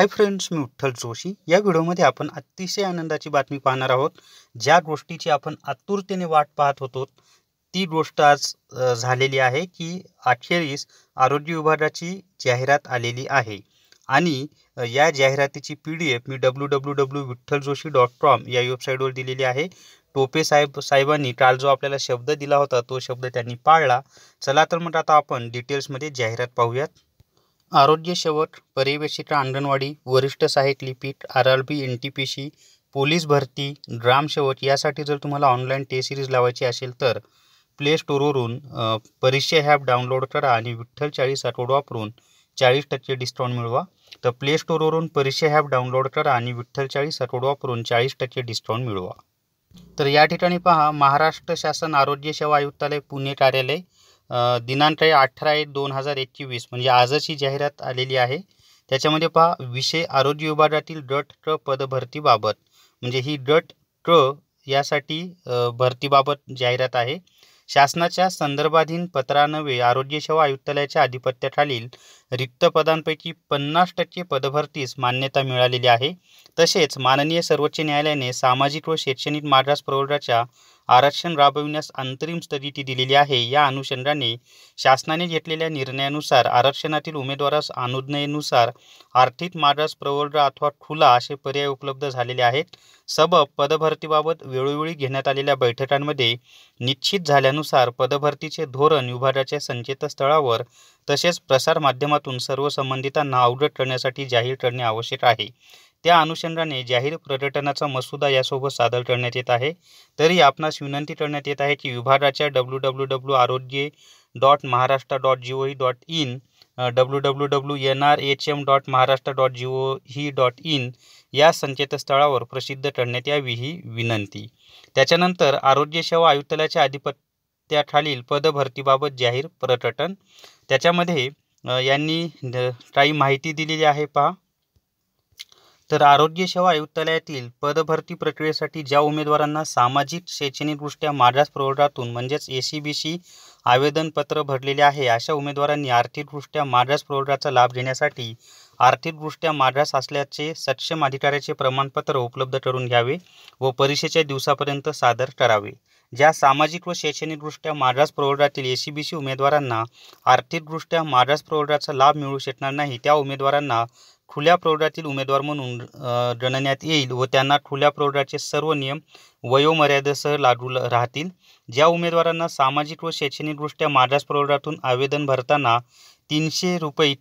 हाय friends मी विठ्ठल जोशी या व्हिडिओमध्ये आपण अतिशय आनंदाची बातमी पाहणार आहोत ज्या गोष्टीची आपण आतुरतेने वाट पाहत होतो ती गोष्ट आज झालेली आहे की अखेरीस आरोग्य विभागाची जाहिरात आलेली आहे आणि या जाहिरातीची पी डी एफ मी W W W Vitthal Joshi dot com या वेबसाईटवर दिलेली आहे टोपे साहेब साहेबांनी काल जो आपल्याला शब्द दिला होता तो शब्द त्यांनी पाळला चला तर मग आता आपण डिटेल्समध्ये जाहिरात पाहूयात आरोग्य शेवट पर्यवेक्षिका अंगणवाडी वरिष्ठ सहायक लिपिक R R B N T P C police भरती ग्राम शेवट यासाठी जर तुम्हाला ऑनलाईन टेस्ट सिरीज लावायची असेल तर प्ले स्टोरवरून परीक्षा ॲप डाउनलोड करा आणि विठ्ठल चाळीस आठवड वापरून चाळीस टक्के डिस्काउंट मिळवा तर प्ले स्टोरवरून परीक्षा ॲप डाउनलोड करा आणि विठ्ठल चाळीस आठवड वापरून चाळीस टक्के डिस्काउंट मिळवा तर या ठिकाणी पहा महाराष्ट्र शासन आरोग्य सेवा आयुक्तालय पुणे कार्यालय दिनांक आहे अठरा एक दोन हजार एकवीस म्हणजे आजच ही जाहिरात आलेली आहे त्याच्यामध्ये पहा विषय आरोग्य विभागातील गट क पदभरतीबाबत म्हणजे ही डट क यासाठी भरतीबाबत जाहिरात आहे शासनाच्या संदर्भाधीन आरोग्य आरोग्यसेवा आयुक्तालयाच्या आधिपत्याखालील रिक्त पदांपैकी पन्नास टक्के पदभरतीस मान्यता मिळालेली आहे तसेच माननीय सर्वोच्च न्यायालयाने सामाजिक व शैक्षणिक मागास प्रवर्गाच्या आरक्षण राबविण्यास अंतरिम स्थगिती दिलेली आहे या अनुषंगाने शासनाने घेतलेल्या निर्णयानुसार आरक्षणातील उमेदवारास अनुज्ञेनुसार आर्थिक मागास प्रवर्ग अथवा खुला असे पर्याय उपलब्ध झालेले आहेत सबब पदभरतीबाबत वेळोवेळी घेण्यात आलेल्या बैठकांमध्ये निश्चित झाल्यानुसार पदभरतीचे धोरण विभागाच्या संकेतस्थळावर तसेच प्रसारमाध्यमातून सर्व संबंधितांना अवगत करण्यासाठी जाहीर करणे आवश्यक आहे त्या अनुषंगाने जाहीर पर्यटनाचा मसुदा यासोबत सादर करण्यात येत आहे तरी आपणास विनंती करण्यात येत आहे की विभागाच्या W W W Arogya dot Maharashtra dot G O ही dot in W W W N R H M dot Maharashtra dot G O ही डॉट इन या संकेतस्थळावर प्रसिद्ध करण्यात यावी ही विनंती त्याच्यानंतर सेवा आयुक्तालयाच्या आधिपत्याखालील पदभरतीबाबत जाहीर प्रकटन त्याच्यामध्ये यांनी काही माहिती दिलेली आहे पहा तर आरोग्य सेवा आयुक्तालयातील पदभरती प्रक्रियेसाठी ज्या उमेदवारांना सामाजिक शैक्षणिकदृष्ट्या मागास प्रवर्गातून म्हणजेच ए सी बी सी आवेदनपत्र भरलेले आहे अशा उमेदवारांनी आर्थिकदृष्ट्या मागास प्रवर्गाचा लाभ घेण्यासाठी आर्थिकदृष्ट्या मागास असल्याचे सक्षम अधिकाऱ्याचे प्रमाणपत्र उपलब्ध करून घ्यावे व परीक्षेच्या दिवसापर्यंत सादर करावे ज्या सामाजिक व शैक्षणिकदृष्ट्या मागास प्रवर्गातील ए सी बी सी उमेदवारांना आर्थिकदृष्ट्या मागास प्रवर्गाचा लाभ मिळू शकणार नाही त्या उमेदवारांना खुल्या प्रौढातील उमेदवार म्हणून गणण्यात येईल व त्यांना खुल्या प्रौढाचे सर्व नियम वयोमर्यादेसह लागू राहतील ज्या उमेदवारांना सामाजिक व शैक्षणिकदृष्ट्या मागास प्रौढातून आवेदन भरताना तीनशे रुपये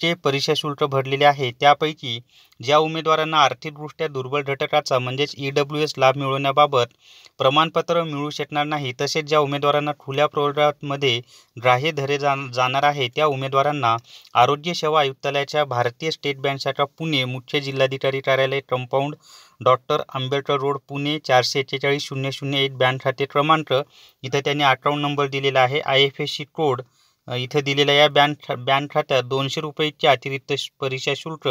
जे परीक्षा शुल्क भरलेले आहे त्यापैकी ज्या उमेदवारांना आर्थिकदृष्ट्या दुर्बल घटकाचा म्हणजेच ई डब्ल्यू एस लाभ मिळवण्याबाबत प्रमाणपत्र मिळू शकणार नाही तसेच ज्या उमेदवारांना खुल्या प्रवर्गामध्ये ग्राह्य धरे जा जाणार आहे त्या उमेदवारांना आरोग्य सेवा आयुक्तालयाच्या भारतीय स्टेट बँक शाखा पुणे मुख्य जिल्हाधिकारी कार्यालय compound doctor Ambedkar road Pune चारशे एक्केचाळीस शून्य शून्य एक बँक खाते क्रमांक इथं त्यांनी अकाउंट नंबर दिलेला आहे I F S C code इथे दिलेल्या या बँक बँक खात्यात दोनशे रुपयेच्या अतिरिक्त परीक्षा शुल्क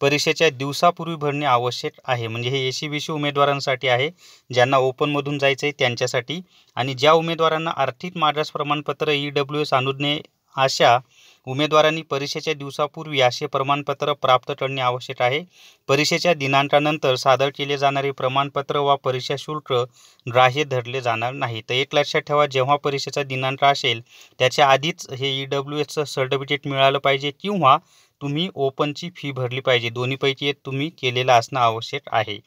परीक्षेच्या दिवसापूर्वी भरणे आवश्यक आहे म्हणजे हे ए सी बी सी उमेदवारांसाठी आहे ज्यांना ओपनमधून जायचं आहे त्यांच्यासाठी आणि ज्या उमेदवारांना आर्थिक मागास प्रमाणपत्र ई e डब्ल्यू एस अनुज्ञे अशा उमेदवारांनी परीक्षेच्या दिवसापूर्वी असे प्रमाणपत्र प्राप्त करणे आवश्यक आहे परीक्षेच्या दिनांकानंतर सादर केले जाणारे प्रमाणपत्र वा परीक्षा शुल्क ग्राह्य धरले जाणार नाही तर एक लक्षात ठेवा जेव्हा परीक्षेचा दिनांक असेल त्याच्या आधीच हे ई डब्ल्यू एसचं सर्टिफिकेट मिळालं पाहिजे किंवा तुम्ही ओपनची फी भरली पाहिजे दोन्हीपैकी एक तुम्ही केलेला असणं आवश्यक आहे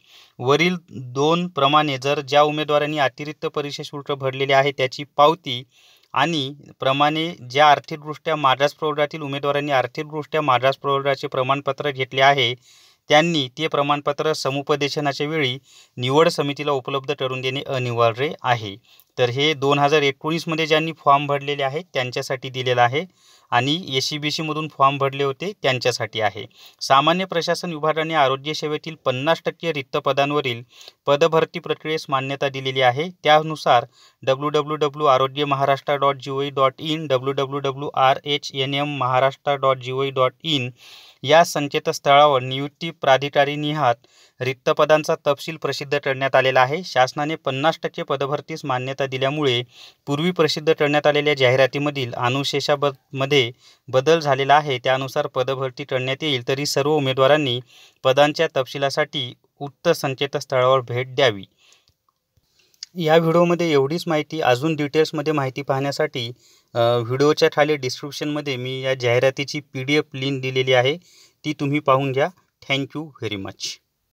वरील दोन प्रमाणे जर ज्या उमेदवारांनी अतिरिक्त परीक्षा शुल्क भरलेले आहे त्याची पावती आणि प्रमाणे ज्या आर्थिकदृष्ट्या मागास प्रवर्गातील उमेदवारांनी आर्थिकदृष्ट्या माद्रास प्रवर्गाचे प्रमाणपत्र घेतले आहे त्यांनी ते प्रमाणपत्र समुपदेशनाच्या वेळी निवड समितीला उपलब्ध करून देणे अनिवार्य आहे तर हे दोन हजार एकोणीसमध्ये ज्यांनी फॉर्म भरलेले आहेत त्यांच्यासाठी दिलेलं आहे आणि ए सी बी सीमधून फॉर्म भरले होते त्यांच्यासाठी आहे सामान्य प्रशासन विभागाने आरोग्यसेवेतील पन्नास टक्के रिक्त पदांवरील पदभरती प्रक्रियेस मान्यता दिलेली आहे त्यानुसार W W W Arogya Maharashtra dot G O e dot in W W W R H N M Maharashtra dot G O dot in या संकेतस्थळावर नियुक्ती प्राधिकारी निहात रिक्त पदांचा तपशील प्रसिद्ध करण्यात आलेला आहे शासनाने पन्नास टक्के पदभरतीस मान्यता दिल्यामुळे पूर्वी प्रसिद्ध करण्यात आलेल्या जाहिरातीमधील अनुशेषामध्ये बदल झालेला आहे त्यानुसार पदभरती करण्यात येईल तरी सर्व उमेदवारांनी पदांच्या तपशिलासाठी उक्त संकेतस्थळावर भेट द्यावी या व्हिडिओमध्ये एवढीच माहिती अजून डिटेल्समध्ये माहिती पाहण्यासाठी व्हिडिओच्या खाली डिस्क्रिप्शनमध्ये मी या जाहिरातीची पी डी एफ लिंक दिलेली आहे ती तुम्ही पाहून घ्या थँक्यू व्हेरी मच